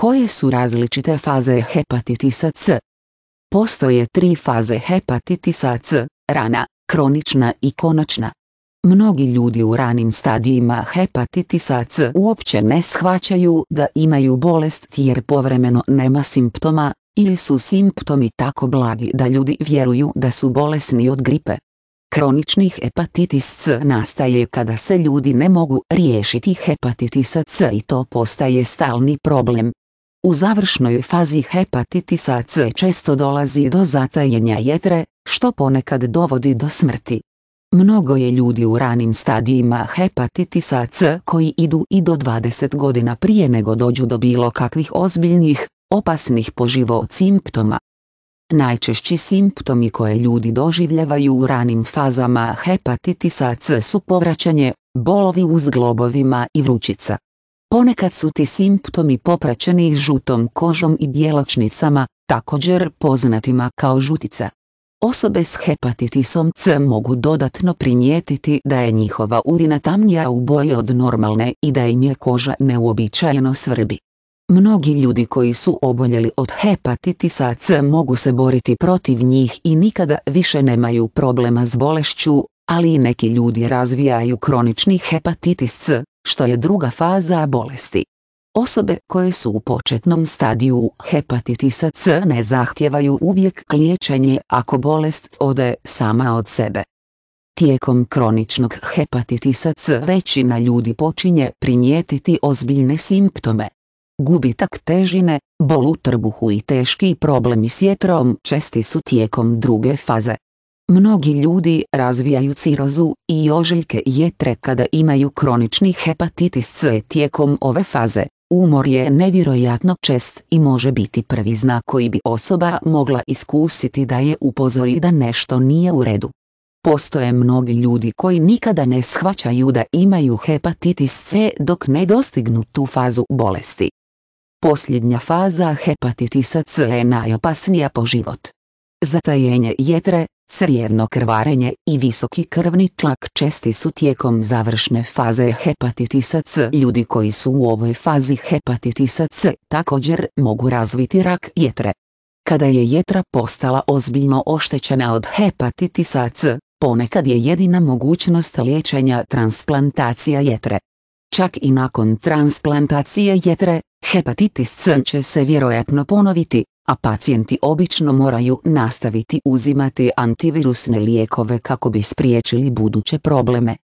Koje su različite faze hepatitisa C? Postoje tri faze hepatitisa C, rana, kronična i konačna. Mnogi ljudi u ranim stadijima hepatitisa C uopće ne shvaćaju da imaju bolest jer povremeno nema simptoma, ili su simptomi tako blagi da ljudi vjeruju da su bolesni od gripe. Kronični hepatitis C nastaje kada se ljudi ne mogu riješiti hepatitisa C i to postaje stalni problem. U završnoj fazi hepatitisa C često dolazi do zatajenja jetre, što ponekad dovodi do smrti. Mnogo je ljudi u ranim stadijima hepatitisa C koji idu i do 20 godina prije nego dođu do bilo kakvih ozbiljnih, opasnih po život simptoma. Najčešći simptomi koje ljudi doživljavaju u ranim fazama hepatitisa C su povraćanje, bolovi u globovima i vrućica. Ponekad su ti simptomi popraćeni žutom kožom i bjelačnicama, također poznatima kao žutica. Osobe s hepatitisom C mogu dodatno primijetiti da je njihova urina tamnija u boji od normalne i da im je koža neuobičajeno svrbi. Mnogi ljudi koji su oboljeli od hepatitisa C mogu se boriti protiv njih i nikada više nemaju problema s bolešću, ali i neki ljudi razvijaju kronični hepatitis C, što je druga faza bolesti. Osobe koje su u početnom stadiju hepatitisa C ne zahtijevaju uvijek liječenje ako bolest ode sama od sebe. Tijekom kroničnog hepatitisa C većina ljudi počinje primijetiti ozbiljne simptome. Gubitak težine, bol u trbuhu i teški problemi s jetrom česti su tijekom druge faze. Mnogi ljudi razvijaju cirozu i ožiljke jetre kada imaju kronični hepatitis C tijekom ove faze. Umor je nevjerojatno čest i može biti prvi znak koji bi osoba mogla iskusiti da je upozori da nešto nije u redu. Postoje mnogi ljudi koji nikada ne shvaćaju da imaju hepatitis C dok ne dostignu tu fazu bolesti. Posljednja faza hepatitisa C je najopasnija po život. Zatajenje jetre, Crjevno krvarenje i visoki krvni tlak česti su tijekom završne faze hepatitisa C. Ljudi koji su u ovoj fazi hepatitisa C također mogu razviti rak jetre. Kada je jetra postala ozbiljno oštećena od hepatitisa C, ponekad je jedina mogućnost liječenja transplantacija jetre. Čak i nakon transplantacije jetre, hepatitis C će se vjerojatno ponoviti, a pacijenti obično moraju nastaviti uzimati antivirusne lijekove kako bi spriječili buduće probleme.